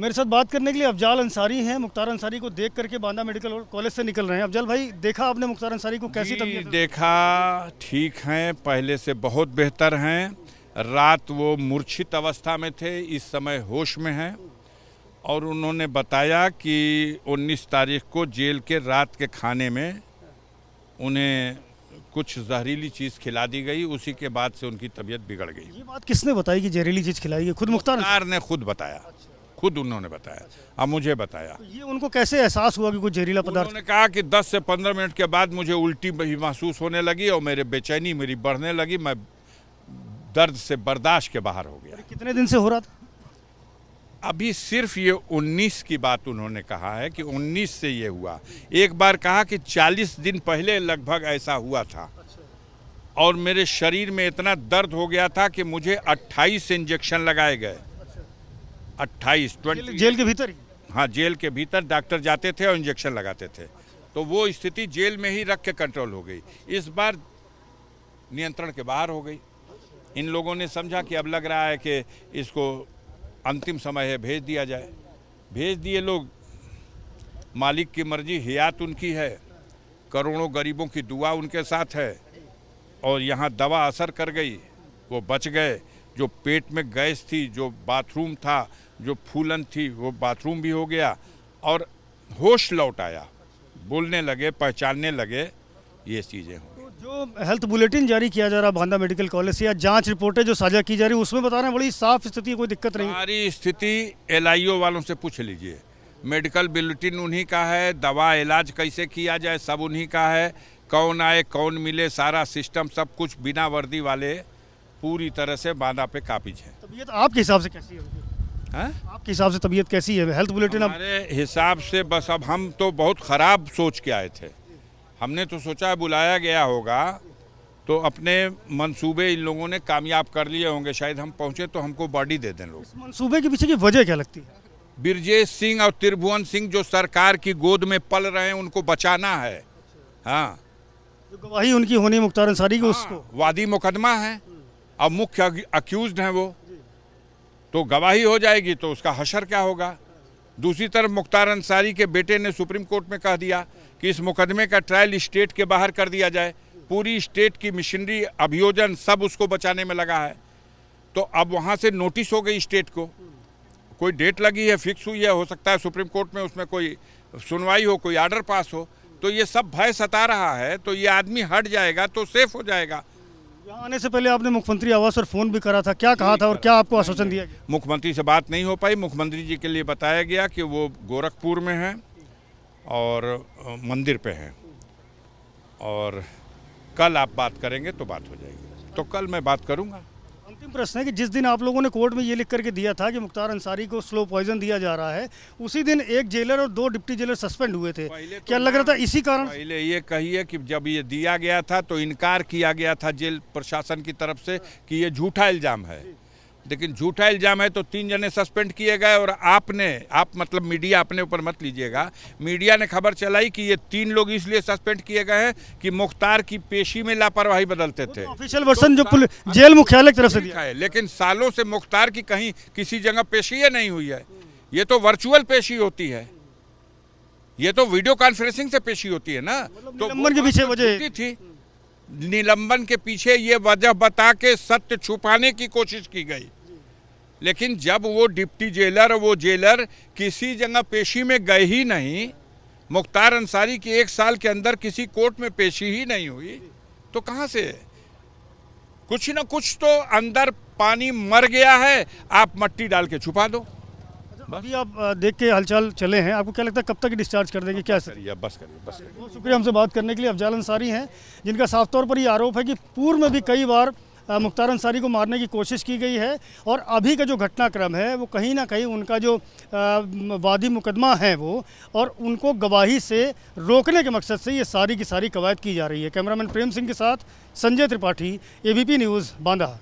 मेरे साथ बात करने के लिए अफजाल अंसारी हैं मुख्तार अंसारी को देख करके बांदा मेडिकल कॉलेज से निकल रहे हैं अफजाल भाई देखा आपने मुख्तार अंसारी को कैसी तबीयत देखा ठीक हैं पहले से बहुत बेहतर हैं रात वो मूर्छित अवस्था में थे इस समय होश में हैं और उन्होंने बताया कि 19 तारीख को जेल के रात के खाने में उन्हें कुछ जहरीली चीज़ खिला दी गई उसी के बाद से उनकी तबीयत बिगड़ गई ये बात किसने बताई कि जहरीली चीज़ खिलाई गई खुद मुख्तार ने खुद बताया अच्छा। खुद उन्होंने बताया अब मुझे बताया तो ये उनको कैसे एहसास हुआ कि कुछ जहरीला पदार्थ उन्होंने कहा कि 10 से 15 मिनट के बाद मुझे उल्टी भी महसूस होने लगी और मेरे बेचैनी मेरी बढ़ने लगी मैं दर्द से बर्दाश्त के बाहर हो गया कितने दिन से हो रहा था अभी सिर्फ ये 19 की बात उन्होंने कहा है कि 19 से ये हुआ एक बार कहा कि 40 दिन पहले लगभग ऐसा हुआ था और मेरे शरीर में इतना दर्द हो गया था कि मुझे 28 इंजेक्शन लगाए गए अट्ठाईस ट्वेंटी जेल के भीतर ही हाँ जेल के भीतर डॉक्टर जाते थे और इंजेक्शन लगाते थे तो वो स्थिति जेल में ही रख के कंट्रोल हो गई इस बार नियंत्रण के बाहर हो गई इन लोगों ने समझा कि अब लग रहा है कि इसको अंतिम समय है भेज दिया जाए भेज दिए लोग मालिक की मर्जी हयात उनकी है करोड़ों गरीबों की दुआ उनके साथ है और यहाँ दवा असर कर गई वो बच गए जो पेट में गैस थी जो बाथरूम था जो फूलन थी वो बाथरूम भी हो गया और होश लौट आया बोलने लगे पहचानने लगे ये चीज़ें हो तो जो हेल्थ बुलेटिन जारी किया जा रहा बांदा मेडिकल कॉलेज से या जांच रिपोर्टें जो साझा की जा रही उसमें बता रहे हैं बड़ी साफ स्थिति कोई दिक्कत नहीं हमारी स्थिति एल वालों से पूछ लीजिए मेडिकल बुलेटिन उन्हीं का है दवा इलाज कैसे किया जाए सब उन्हीं का है कौन आए कौन मिले सारा सिस्टम सब कुछ बिना वर्दी वाले पूरी तरह से बाधा पे काबिज है तबीयत आपके हिसाब से कैसी है हाँ? आपके हिसाब से तबीयत कैसी है हेल्थ बुलेटिन हमारे हिसाब से बस अब हम तो बहुत ख़राब सोच के आए थे हमने तो सोचा बुलाया गया होगा तो अपने मंसूबे इन लोगों ने कामयाब कर लिए होंगे शायद हम पहुंचे तो हमको बॉडी दे दें लोग मंसूबे के पीछे की वजह क्या लगती है बिरजेश सिंह और त्रिभुवन सिंह जो सरकार की गोद में पल रहे हैं उनको बचाना है हाँ जो गवाही उनकी होनी मुख्तार अंसारी की हाँ, उसको वादी मुकदमा है अब मुख्य अक्यूज हैं वो तो गवाही हो जाएगी तो उसका हशर क्या होगा दूसरी तरफ मुख्तार अंसारी के बेटे ने सुप्रीम कोर्ट में कह दिया कि इस मुकदमे का ट्रायल स्टेट के बाहर कर दिया जाए पूरी स्टेट की मशीनरी अभियोजन सब उसको बचाने में लगा है तो अब वहाँ से नोटिस हो गई स्टेट को कोई डेट लगी है फिक्स हुई है हो सकता है सुप्रीम कोर्ट में उसमें कोई सुनवाई हो कोई आर्डर पास हो तो ये सब भय सता रहा है तो ये आदमी हट जाएगा तो सेफ हो जाएगा यहाँ आने से पहले आपने मुख्यमंत्री आवास पर फोन भी करा था क्या कहा था और क्या आपको आश्वासन दिया गया मुख्यमंत्री से बात नहीं हो पाई मुख्यमंत्री जी के लिए बताया गया कि वो गोरखपुर में हैं और मंदिर पे हैं और कल आप बात करेंगे तो बात हो जाएगी तो कल मैं बात करूँगा अंतिम प्रश्न है कि जिस दिन आप लोगों ने कोर्ट में ये लिख करके दिया था कि मुख्तार अंसारी को स्लो पॉइजन दिया जा रहा है उसी दिन एक जेलर और दो डिप्टी जेलर सस्पेंड हुए थे तो क्या लग रहा था इसी कारण पहले ये कहिए कि जब ये दिया गया था तो इनकार किया गया था जेल प्रशासन की तरफ से कि ये झूठा इल्जाम है लेकिन झूठा इल्ज़ाम है तो तीन जने सस्पेंड किए गए और आपने आप मतलब मीडिया अपने ऊपर मत लीजिएगा मीडिया ने खबर चलाई कि ये तीन लोग इसलिए सस्पेंड किए गए हैं कि मुख्तार की पेशी में लापरवाही बदलते तो थे ऑफिशियल वर्सन तो जो जेल मुख्यालय की तरफ से दिया है लेकिन सालों से मुख्तार की कहीं किसी जगह पेशी नहीं हुई है ये तो वर्चुअल पेशी होती है ये तो वीडियो कॉन्फ्रेंसिंग से पेशी होती है ना मतलब तो थी निलंबन के पीछे ये वजह बता के सत्य छुपाने की कोशिश की गई लेकिन जब वो डिप्टी जेलर वो जेलर किसी जगह पेशी में गए ही नहीं मुख्तार अंसारी की एक साल के अंदर किसी कोर्ट में पेशी ही नहीं हुई तो कहाँ से कुछ ना कुछ तो अंदर पानी मर गया है आप मट्टी डाल के छुपा दो अच्छा, अभी आप देख के हलचल चले हैं आपको क्या लगता है कब तक डिस्चार्ज कर देंगे क्या सर बस करिए बस करिए बहुत शुक्रिया हमसे बात करने के लिए अफजाल अंसारी हैं जिनका साफ तौर पर ये आरोप है कि पूर्व में भी कई बार मुख्तार अंसारी को मारने की कोशिश की गई है और अभी का जो घटनाक्रम है वो कहीं ना कहीं उनका जो वादी मुकदमा है वो और उनको गवाही से रोकने के मकसद से ये सारी की सारी कवायद की जा रही है कैमरामैन प्रेम सिंह के साथ संजय त्रिपाठी एबीपी न्यूज़ बांदा